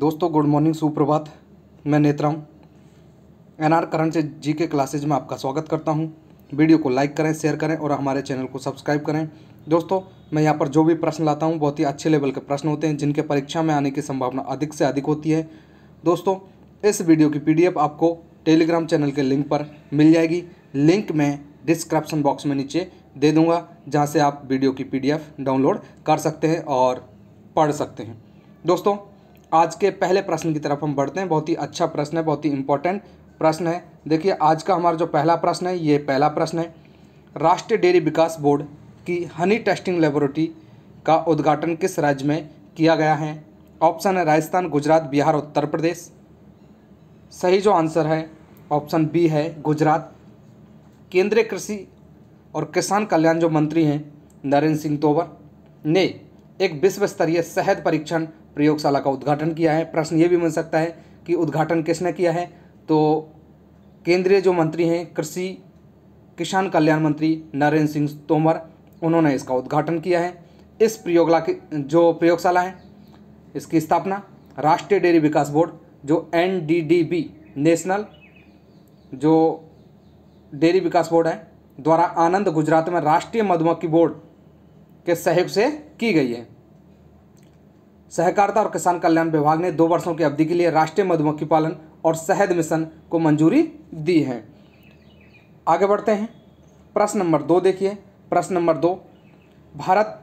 दोस्तों good morning सुप्रभात मैं नेत्रा हूँ एन आर करण से जी के क्लासेज में आपका स्वागत करता हूँ वीडियो को लाइक करें शेयर करें और हमारे चैनल को सब्सक्राइब करें दोस्तों मैं यहाँ पर जो भी प्रश्न लाता हूँ बहुत ही अच्छे लेवल के प्रश्न होते हैं जिनके परीक्षा में आने की संभावना अधिक से अधिक होती है दोस्तों इस वीडियो की पी आपको टेलीग्राम चैनल के लिंक पर मिल जाएगी लिंक मैं डिस्क्रिप्सन बॉक्स में नीचे दे दूँगा जहाँ से आप वीडियो की पी डाउनलोड कर सकते हैं और पढ़ सकते हैं दोस्तों आज के पहले प्रश्न की तरफ हम बढ़ते हैं बहुत ही अच्छा प्रश्न है बहुत ही इंपॉर्टेंट प्रश्न है देखिए आज का हमारा जो पहला प्रश्न है ये पहला प्रश्न है राष्ट्रीय डेयरी विकास बोर्ड की हनी टेस्टिंग लेबोरेटरी का उद्घाटन किस राज्य में किया गया है ऑप्शन है राजस्थान गुजरात बिहार उत्तर प्रदेश सही जो आंसर है ऑप्शन बी है गुजरात केंद्रीय कृषि और किसान कल्याण जो मंत्री हैं नरेंद्र सिंह तोमर ने एक विश्व स्तरीय शहद परीक्षण प्रयोगशाला का उद्घाटन किया है प्रश्न ये भी बन सकता है कि उद्घाटन किसने किया है तो केंद्रीय जो मंत्री हैं कृषि किसान कल्याण मंत्री नरेंद्र सिंह तोमर उन्होंने इसका उद्घाटन किया है इस प्रयोगला की जो प्रयोगशाला है इसकी स्थापना राष्ट्रीय डेयरी विकास बोर्ड जो एन नेशनल जो डेयरी विकास बोर्ड है द्वारा आनंद गुजरात में राष्ट्रीय मधुमक्खी बोर्ड के सहयोग से की गई है सहकारिता और किसान कल्याण विभाग ने दो वर्षों की अवधि के लिए राष्ट्रीय मधुमक्खी पालन और शहद मिशन को मंजूरी दी है आगे बढ़ते हैं प्रश्न नंबर दो देखिए प्रश्न नंबर दो भारत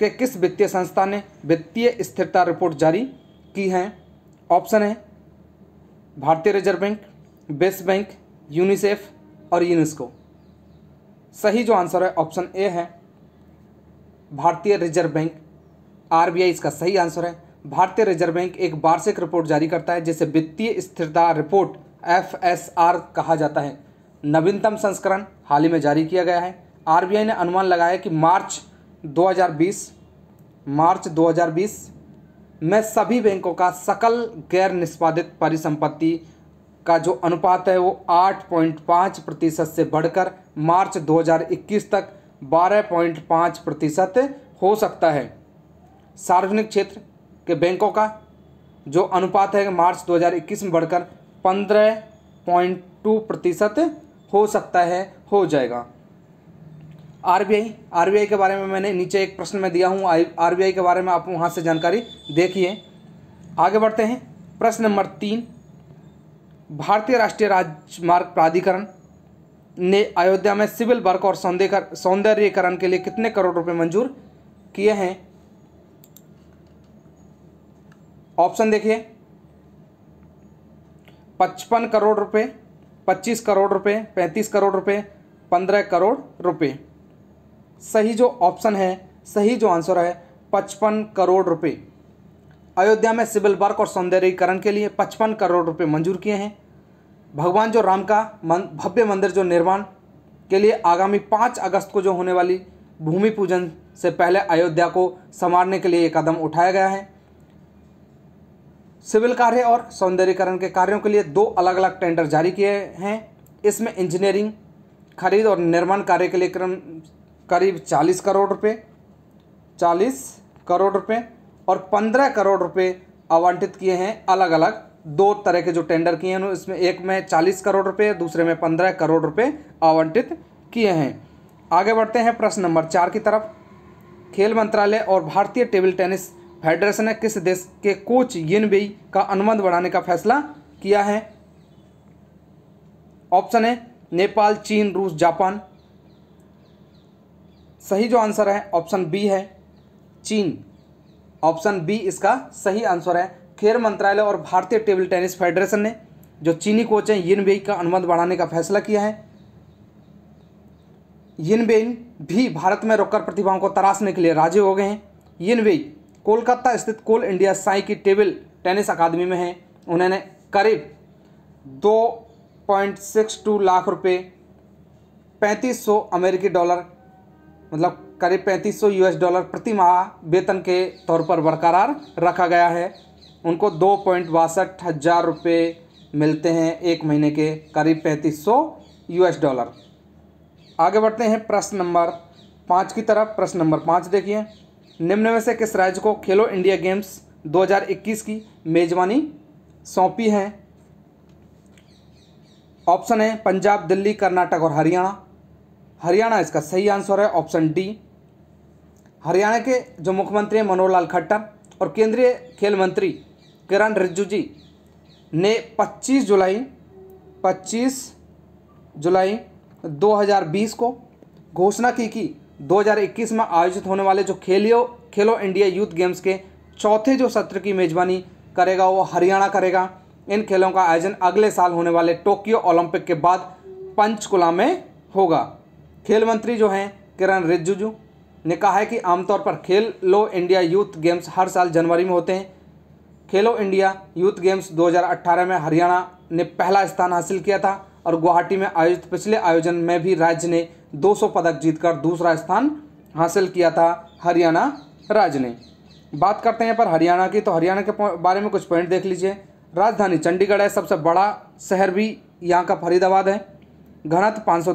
के किस वित्तीय संस्था ने वित्तीय स्थिरता रिपोर्ट जारी की है ऑप्शन है भारतीय reserve bank base bank UNICEF और यूनेस्को सही जो आंसर है ऑप्शन ए है भारतीय रिजर्व बैंक आरबीआई इसका सही आंसर है भारतीय रिजर्व बैंक एक वार्षिक रिपोर्ट जारी करता है जिसे वित्तीय स्थिरता रिपोर्ट एफ कहा जाता है नवीनतम संस्करण हाल ही में जारी किया गया है आरबीआई ने अनुमान लगाया कि मार्च 2020 मार्च 2020 में सभी बैंकों का सकल गैर निष्पादित परिसंपत्ति का जो अनुपात है वो 8.5 प्रतिशत से बढ़कर मार्च 2021 तक 12.5 प्रतिशत हो सकता है सार्वजनिक क्षेत्र के बैंकों का जो अनुपात है मार्च 2021 में बढ़कर 15.2 प्रतिशत हो सकता है हो जाएगा आरबीआई आरबीआई के बारे में मैंने नीचे एक प्रश्न में दिया हूँ आरबीआई के बारे में आप वहाँ से जानकारी देखिए आगे बढ़ते हैं प्रश्न नंबर तीन भारतीय राष्ट्रीय राजमार्ग प्राधिकरण ने अयोध्या में सिविल वर्क और सौंदर्यकरण के लिए कितने करोड़ रुपए मंजूर किए हैं ऑप्शन देखिए पचपन करोड़ रुपए पच्चीस करोड़ रुपए पैंतीस करोड़ रुपए पंद्रह करोड़ रुपए सही जो ऑप्शन है सही जो आंसर है पचपन करोड़ रुपए अयोध्या में सिविल वर्क और सौंदर्यीकरण के लिए पचपन करोड़ रुपए मंजूर किए हैं भगवान जो राम का मन, भव्य मंदिर जो निर्माण के लिए आगामी पाँच अगस्त को जो होने वाली भूमि पूजन से पहले अयोध्या को संवारने के लिए ये कदम उठाया गया है सिविल कार्य और सौंदर्यकरण के कार्यों के लिए दो अलग अलग टेंडर जारी किए हैं इसमें इंजीनियरिंग खरीद और निर्माण कार्य के लिए क्रम करीब चालीस करोड़ रुपये चालीस करोड़ रुपये और पंद्रह करोड़ रुपये आवंटित किए हैं अलग अलग दो तरह के जो टेंडर किए हैं इसमें एक में चालीस करोड़ रुपये दूसरे में पंद्रह करोड़ रुपये आवंटित किए हैं आगे बढ़ते हैं प्रश्न नंबर चार की तरफ खेल मंत्रालय और भारतीय टेबल टेनिस फेडरेशन ने किस देश के कोच यिन बेई का अनुबंध बढ़ाने का फैसला किया है ऑप्शन है नेपाल चीन रूस जापान सही जो आंसर है ऑप्शन बी है चीन ऑप्शन बी इसका सही आंसर है खेल मंत्रालय और भारतीय टेबल टेनिस फेडरेशन ने जो चीनी कोच हैं बेई का अनुबंध बढ़ाने का फैसला किया है यिनबेई भी भारत में रोकर प्रतिभाओं को तराशने के लिए राजी हो गए हैं यिनबेई कोलकाता स्थित कोल इंडिया साई की टेबल टेनिस अकादमी में हैं उन्होंने करीब दो पॉइंट सिक्स टू लाख रुपए पैंतीस सौ अमेरिकी डॉलर मतलब करीब पैंतीस सौ यूएस डॉलर प्रति माह वेतन के तौर पर बरकरार रखा गया है उनको दो पॉइंट बासठ हज़ार रुपये मिलते हैं एक महीने के करीब पैंतीस सौ यूएस डॉलर आगे बढ़ते हैं प्रश्न नंबर पाँच की तरफ प्रश्न नंबर पाँच देखिए निम्न में से किस राज्य को खेलो इंडिया गेम्स 2021 की मेजबानी सौंपी है ऑप्शन है पंजाब दिल्ली कर्नाटक और हरियाणा हरियाणा इसका सही आंसर है ऑप्शन डी हरियाणा के जो मुख्यमंत्री हैं मनोहर लाल खट्टर और केंद्रीय खेल मंत्री किरण रिज्जू जी ने 25 जुलाई 25 जुलाई 2020 को घोषणा की कि 2021 में आयोजित होने वाले जो खेलियो खेलो इंडिया यूथ गेम्स के चौथे जो सत्र की मेज़बानी करेगा वो हरियाणा करेगा इन खेलों का आयोजन अगले साल होने वाले टोक्यो ओलंपिक के बाद पंचकुला में होगा खेल मंत्री जो हैं किरण रिजिजू ने कहा है कि आमतौर पर Khelo India youth games हर साल जनवरी में होते हैं खेलो इंडिया यूथ गेम्स 2018 में हरियाणा ने पहला स्थान हासिल किया था और गुवाहाटी में आयोजित पिछले आयोजन में भी राज्य ने 200 पदक जीतकर दूसरा स्थान हासिल किया था हरियाणा राज्य ने बात करते हैं पर हरियाणा की तो हरियाणा के बारे में कुछ पॉइंट देख लीजिए राजधानी चंडीगढ़ है सबसे बड़ा शहर भी यहाँ का फरीदाबाद है घनत्व पाँच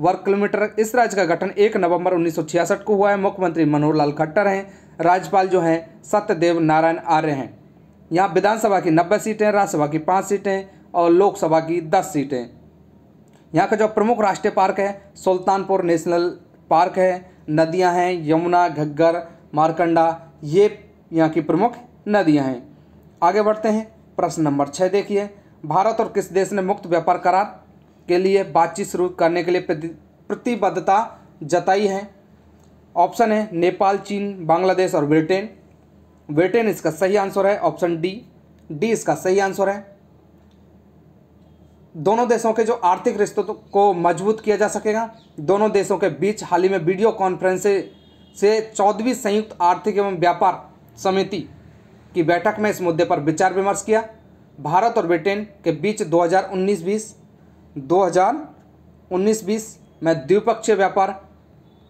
वर्ग किलोमीटर इस राज्य का गठन एक नवंबर 1966 को हुआ है मुख्यमंत्री मनोहर लाल खट्टर हैं राज्यपाल जो हैं सत्यदेव नारायण आर्य हैं यहाँ विधानसभा की नब्बे सीटें राज्यसभा की पाँच सीटें और लोकसभा की दस सीटें यहाँ का जो प्रमुख राष्ट्रीय पार्क है सुल्तानपुर नेशनल पार्क है नदियाँ हैं यमुना घग्गर मारकंडा ये यहाँ की प्रमुख नदियाँ हैं आगे बढ़ते हैं प्रश्न नंबर छः देखिए भारत और किस देश ने मुक्त व्यापार करार के लिए बातचीत शुरू करने के लिए प्रतिबद्धता जताई है ऑप्शन है नेपाल चीन बांग्लादेश और ब्रिटेन ब्रिटेन इसका सही आंसर है ऑप्शन डी डी इसका सही आंसर है दोनों देशों के जो आर्थिक रिश्तों तो को मजबूत किया जा सकेगा दोनों देशों के बीच हाल ही में वीडियो कॉन्फ्रेंस से चौदहवीं संयुक्त आर्थिक एवं व्यापार समिति की बैठक में इस मुद्दे पर विचार विमर्श किया भारत और ब्रिटेन के बीच 2019-20 2019-20 में द्विपक्षीय व्यापार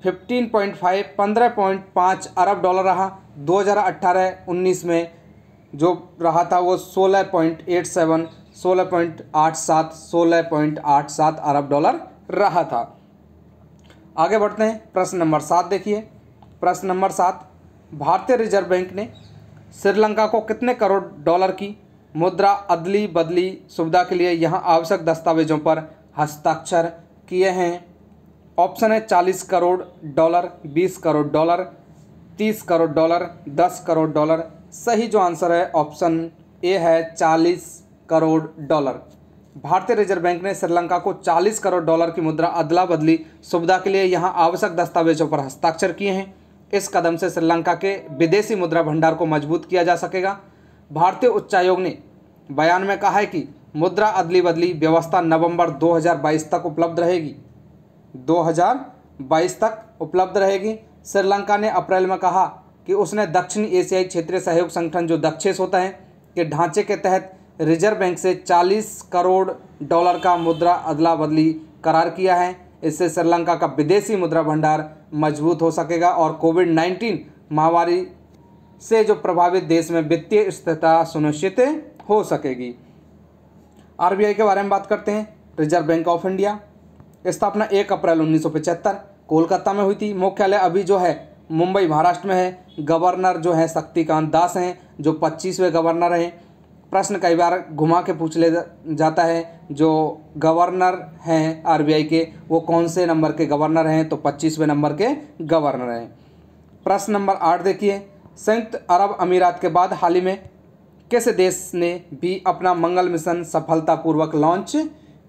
15.5 15.5 अरब डॉलर रहा 2018-19 में जो रहा था वो 16.87 सोलह पॉइंट आठ सात सोलह पॉइंट आठ सात अरब डॉलर रहा था आगे बढ़ते हैं प्रश्न नंबर सात देखिए प्रश्न नंबर सात भारतीय रिजर्व बैंक ने श्रीलंका को कितने करोड़ डॉलर की मुद्रा अदली बदली सुविधा के लिए यहाँ आवश्यक दस्तावेजों पर हस्ताक्षर किए हैं ऑप्शन है चालीस करोड़ डॉलर बीस करोड़ डॉलर तीस करोड़ डॉलर दस करोड़ डॉलर सही जो आंसर है ऑप्शन ए है चालीस करोड़ डॉलर भारतीय रिजर्व बैंक ने श्रीलंका को 40 करोड़ डॉलर की मुद्रा अदला बदली सुविधा के लिए यहां आवश्यक दस्तावेजों पर हस्ताक्षर किए हैं इस कदम से श्रीलंका के विदेशी मुद्रा भंडार को मजबूत किया जा सकेगा भारतीय उच्चायोग ने बयान में कहा है कि मुद्रा अदली बदली व्यवस्था नवंबर 2022 तक उपलब्ध रहेगी 2022 तक उपलब्ध रहेगी श्रीलंका ने अप्रैल में कहा कि उसने दक्षिण एशियाई क्षेत्रीय सहयोग संगठन जो दक्षेस होता है के ढांचे के तहत रिजर्व बैंक से 40 करोड़ डॉलर का मुद्रा अदला बदली करार किया है इससे श्रीलंका का विदेशी मुद्रा भंडार मजबूत हो सकेगा और कोविड नाइन्टीन महामारी से जो प्रभावित देश में वित्तीय स्थिरता सुनिश्चित हो सकेगी आरबीआई के बारे में बात करते हैं रिजर्व बैंक ऑफ इंडिया स्थापना एक अप्रैल उन्नीस कोलकाता में हुई थी मुख्यालय अभी जो है मुंबई महाराष्ट्र में है गवर्नर जो है शक्तिकांत दास हैं जो पच्चीसवें गवर्नर हैं प्रश्न कई बार घुमा के पूछ ले जाता है जो गवर्नर हैं आरबीआई के वो कौन से नंबर के गवर्नर हैं तो पच्चीसवें नंबर के गवर्नर हैं प्रश्न नंबर आठ देखिए संयुक्त अरब अमीरात के बाद हाल ही में किस देश ने भी अपना मंगल मिशन सफलतापूर्वक लॉन्च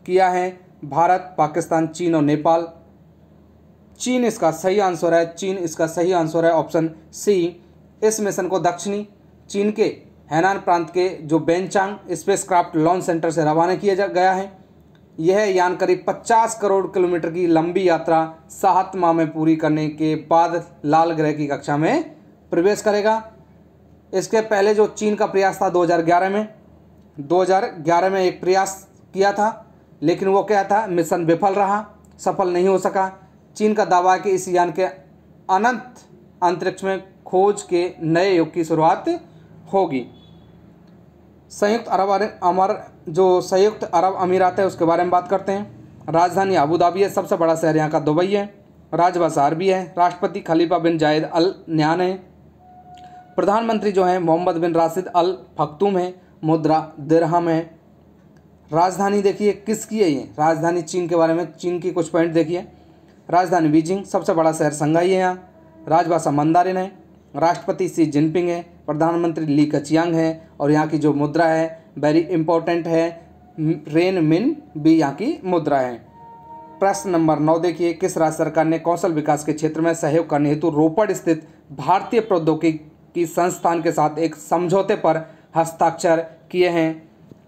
किया है भारत पाकिस्तान चीन और नेपाल चीन इसका सही आंसर है चीन इसका सही आंसर है ऑप्शन सी इस मिशन को दक्षिणी चीन के हैनान प्रांत के जो बेंचांग स्पेसक्राफ्ट लॉन्च सेंटर से रवाना किया जा गया है यह यान करीब 50 करोड़ किलोमीटर की लंबी यात्रा सात माह में पूरी करने के बाद लाल ग्रह की कक्षा में प्रवेश करेगा इसके पहले जो चीन का प्रयास था 2011 में 2011 में एक प्रयास किया था लेकिन वो क्या था मिशन विफल रहा सफल नहीं हो सका चीन का दावा है कि इस यान के अनंत अंतरिक्ष में खोज के नए युग की शुरुआत होगी संयुक्त अरब अमर जो संयुक्त अरब अमीरात है उसके बारे में बात करते हैं राजधानी आबूधाबी है सबसे बड़ा शहर यहाँ का दुबई है राजभाषा भी है राष्ट्रपति खलीफा बिन जायद अल न्यान है प्रधानमंत्री जो हैं मोहम्मद बिन राशिद अल फखतूम है मुद्रा दिरहम है राजधानी देखिए किसकी है ये राजधानी चीन के बारे में चीन की कुछ पॉइंट देखिए राजधानी बीजिंग सबसे बड़ा शहर संघाई है यहाँ राजभाषा मंदारिन है राष्ट्रपति सी जिनपिंग है प्रधानमंत्री ली कचियांग है और यहाँ की जो मुद्रा है वेरी इंपॉर्टेंट है रेन मिन भी यहाँ की मुद्रा है प्रश्न नंबर नौ देखिए किस राज्य सरकार ने कौशल विकास के क्षेत्र में सहयोग करने हेतु रोपड़ स्थित भारतीय प्रौद्योगिकी संस्थान के साथ एक समझौते पर हस्ताक्षर किए हैं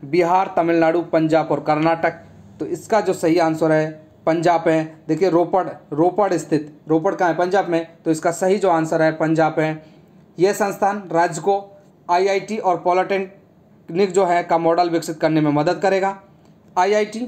बिहार तमिलनाडु पंजाब और कर्नाटक तो इसका जो सही आंसर है पंजाब है देखिए रोपड़ रोपड़ स्थित रोपड़ कहाँ है पंजाब में तो इसका सही जो आंसर है पंजाब है यह संस्थान राज्य को आईआईटी और पॉलिटेक्निक जो है का मॉडल विकसित करने में मदद करेगा आईआईटी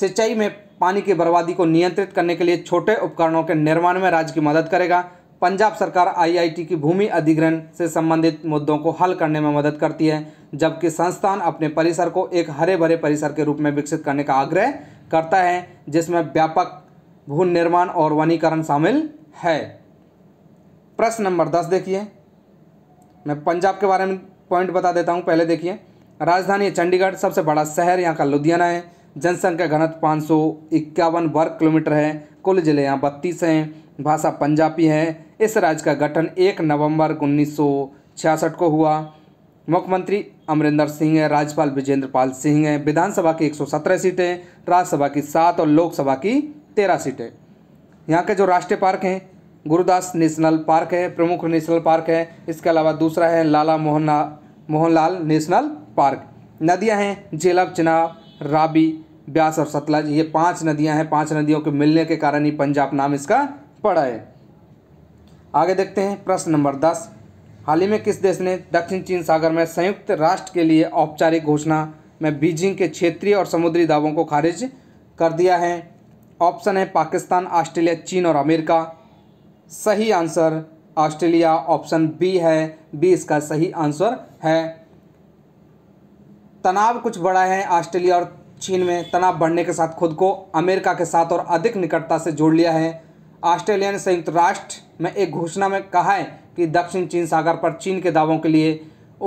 सिंचाई में पानी की बर्बादी को नियंत्रित करने के लिए छोटे उपकरणों के निर्माण में राज्य की मदद करेगा पंजाब सरकार आईआईटी की भूमि अधिग्रहण से संबंधित मुद्दों को हल करने में मदद करती है जबकि संस्थान अपने परिसर को एक हरे भरे परिसर के रूप में विकसित करने का आग्रह करता है जिसमें व्यापक भू निर्माण और वनीकरण शामिल है प्रश्न नंबर दस देखिए मैं पंजाब के बारे में पॉइंट बता देता हूँ पहले देखिए राजधानी चंडीगढ़ सबसे बड़ा शहर यहाँ का लुधियाना है जनसंख्या घनत्व पाँच सौ इक्यावन वर्ग किलोमीटर है कुल जिले यहाँ बत्तीस हैं भाषा पंजाबी है इस राज्य का गठन एक नवंबर उन्नीस को हुआ मुख्यमंत्री अमरिंदर सिंह हैं राज्यपाल विजेंद्र पाल सिंह हैं विधानसभा की 117 सीटें राज्यसभा की सात और लोकसभा की तेरह सीटें यहाँ के जो राष्ट्रीय पार्क हैं गुरुदास नेशनल पार्क है प्रमुख नेशनल पार्क है इसके अलावा दूसरा है लाला मोहन मोहनलाल नेशनल पार्क नदियाँ हैं झेलब चिनाब राबी ब्यास और सतलज ये पांच नदियाँ हैं पांच नदियों के मिलने के कारण ही पंजाब नाम इसका पड़ा है आगे देखते हैं प्रश्न नंबर दस हाल ही में किस देश ने दक्षिण चीन सागर में संयुक्त राष्ट्र के लिए औपचारिक घोषणा में बीजिंग के क्षेत्रीय और समुद्री दावों को खारिज कर दिया है ऑप्शन है पाकिस्तान ऑस्ट्रेलिया चीन और अमेरिका सही आंसर ऑस्ट्रेलिया ऑप्शन बी है बी इसका सही आंसर है तनाव कुछ बड़ा है ऑस्ट्रेलिया और चीन में तनाव बढ़ने के साथ खुद को अमेरिका के साथ और अधिक निकटता से जोड़ लिया है ऑस्ट्रेलिया ने संयुक्त राष्ट्र में एक घोषणा में कहा है कि दक्षिण चीन सागर पर चीन के दावों के लिए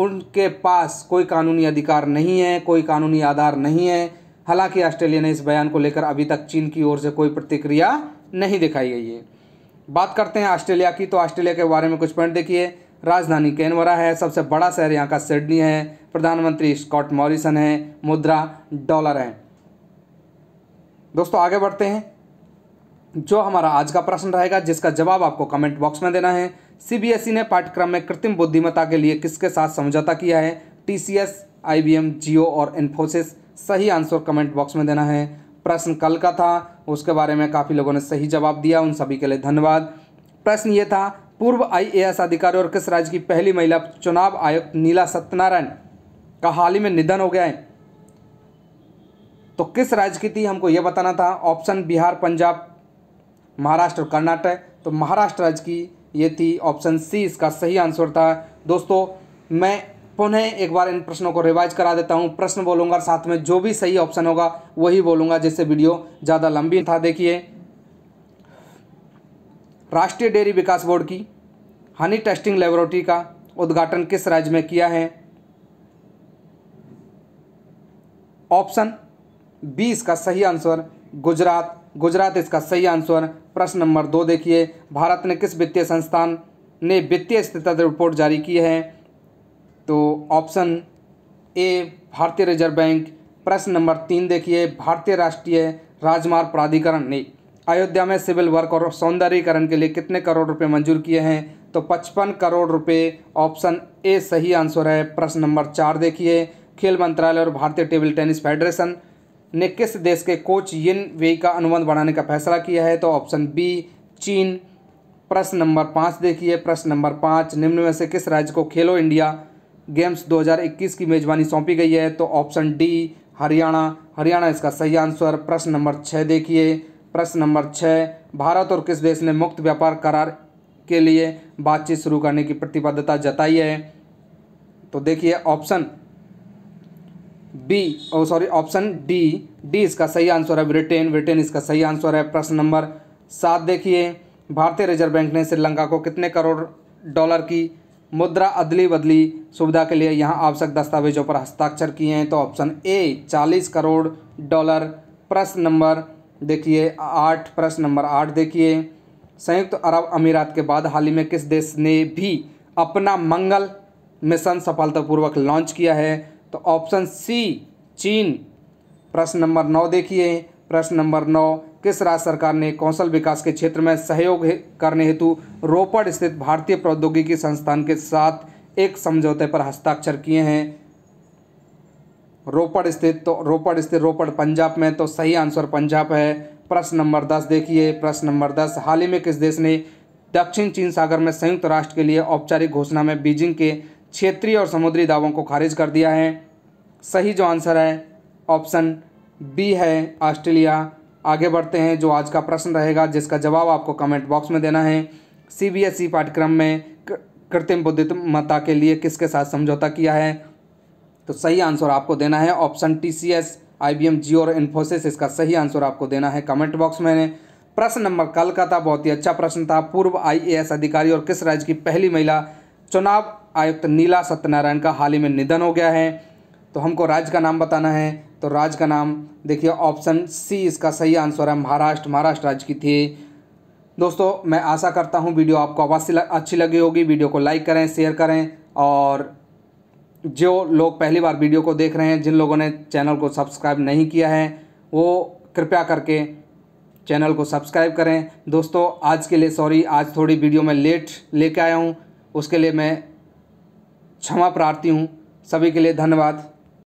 उनके पास कोई कानूनी अधिकार नहीं है कोई कानूनी आधार नहीं है हालांकि ऑस्ट्रेलिया ने इस बयान को लेकर अभी तक चीन की ओर से कोई प्रतिक्रिया नहीं दिखाई गई है बात करते हैं ऑस्ट्रेलिया की तो ऑस्ट्रेलिया के बारे में कुछ पॉइंट देखिए राजधानी कैनवरा है सबसे बड़ा शहर यहाँ का सिडनी है प्रधानमंत्री स्कॉट मॉरिसन है मुद्रा डॉलर है दोस्तों आगे बढ़ते हैं जो हमारा आज का प्रश्न रहेगा जिसका जवाब आपको कमेंट बॉक्स में देना है सीबीएसई ने पाठ्यक्रम में कृत्रिम बुद्धिमत्ता के लिए किसके साथ समझौता किया है टीसीएस, आईबीएम, जियो और इन्फोसिस सही आंसर कमेंट बॉक्स में देना है प्रश्न कल का था उसके बारे में काफ़ी लोगों ने सही जवाब दिया उन सभी के लिए धन्यवाद प्रश्न ये था पूर्व आईएएस अधिकारी और किस राज्य की पहली महिला चुनाव आयुक्त नीला सत्यनारायण का हाल ही में निधन हो गया है तो किस राज्य की थी हमको यह बताना था ऑप्शन बिहार पंजाब महाराष्ट्र और कर्नाटक तो महाराष्ट्र राज्य की ये थी ऑप्शन सी इसका सही आंसर था दोस्तों मैं पुनः एक बार इन प्रश्नों को रिवाइज करा देता हूँ प्रश्न बोलूँगा साथ में जो भी सही ऑप्शन होगा वही बोलूँगा जिससे वीडियो ज़्यादा लंबी था देखिए राष्ट्रीय डेयरी विकास बोर्ड की हनी टेस्टिंग लेबोरेटरी का उद्घाटन किस राज्य में किया है ऑप्शन बी इसका सही आंसर गुजरात गुजरात इसका सही आंसर प्रश्न नंबर दो देखिए भारत ने किस वित्तीय संस्थान ने वित्तीय स्थिति रिपोर्ट जारी की है तो ऑप्शन ए भारतीय रिजर्व बैंक प्रश्न नंबर तीन देखिए भारतीय राष्ट्रीय राजमार्ग प्राधिकरण ने अयोध्या में सिविल वर्क और सौंदर्यीकरण के लिए कितने करोड़ रुपए मंजूर किए हैं तो पचपन करोड़ रुपए ऑप्शन ए सही आंसर है प्रश्न नंबर चार देखिए खेल मंत्रालय और भारतीय टेबल टेनिस फेडरेशन ने किस देश के कोच यिन वे का अनुबंध बढ़ाने का फैसला किया है तो ऑप्शन बी चीन प्रश्न नंबर पाँच देखिए प्रश्न नंबर पाँच निम्न में से किस राज्य को खेलो इंडिया गेम्स 2021 की मेजबानी सौंपी गई है तो ऑप्शन डी हरियाणा हरियाणा इसका सही आंसर प्रश्न नंबर छः देखिए प्रश्न नंबर छः भारत और किस देश ने मुक्त व्यापार करार के लिए बातचीत शुरू करने की प्रतिबद्धता जताई है तो देखिए option B oh sorry option D D इसका सही आंसर है ब्रिटेन ब्रिटेन इसका सही आंसर है प्रश्न नंबर सात देखिए भारतीय रिजर्व बैंक ने श्रीलंका को कितने करोड़ डॉलर की मुद्रा अदली बदली सुविधा के लिए यहाँ आवश्यक दस्तावेजों पर हस्ताक्षर किए हैं तो ऑप्शन ए चालीस करोड़ डॉलर प्रश्न नंबर देखिए आठ प्रश्न नंबर आठ देखिए संयुक्त अरब अमीरात के बाद हाल ही में किस देश ने भी अपना मंगल मिशन सफलतापूर्वक लॉन्च किया है तो ऑप्शन सी चीन प्रश्न नंबर नौ देखिए प्रश्न नंबर नौ किस राज्य सरकार ने कौशल विकास के क्षेत्र में सहयोग करने हेतु रोपड़ स्थित भारतीय प्रौद्योगिकी संस्थान के साथ एक समझौते पर हस्ताक्षर किए हैं रोपड़ स्थित तो रोपड़ स्थित रोपड़ पंजाब में तो सही आंसर पंजाब है प्रश्न नंबर दस देखिए प्रश्न नंबर दस हाल ही में किस देश ने दक्षिण चीन सागर में संयुक्त राष्ट्र के लिए औपचारिक घोषणा में बीजिंग के क्षेत्रीय और समुद्री दावों को खारिज कर दिया है सही जो आंसर है ऑप्शन बी है ऑस्ट्रेलिया आगे बढ़ते हैं जो आज का प्रश्न रहेगा जिसका जवाब आपको कमेंट बॉक्स में देना है सीबीएसई e पाठ्यक्रम में कृत्रिम बुद्धिमत्ता के लिए किसके साथ समझौता किया है तो सही आंसर आपको देना है option T C S I B M Jio और इन्फोसिस इसका सही आंसर आपको देना है कमेंट बॉक्स में प्रश्न नंबर कल का था बहुत ही अच्छा प्रश्न था पूर्व आईएएस अधिकारी और किस राज्य की पहली महिला चुनाव आयुक्त नीला सत्यनारायण का हाल ही में निधन हो गया है तो हमको राज्य का नाम बताना है तो राज्य का नाम देखिए ऑप्शन सी इसका सही आंसर है महाराष्ट्र महाराष्ट्र राज्य की थी दोस्तों मैं आशा करता हूँ वीडियो आपको अवश्य अच्छी लगी होगी वीडियो को लाइक करें शेयर करें और जो लोग पहली बार वीडियो को देख रहे हैं जिन लोगों ने चैनल को सब्सक्राइब नहीं किया है वो कृपया करके चैनल को सब्सक्राइब करें दोस्तों आज के लिए सॉरी आज थोड़ी वीडियो में लेट लेके आया हूँ उसके लिए मैं क्षमा प्रार्थी हूँ सभी के लिए धन्यवाद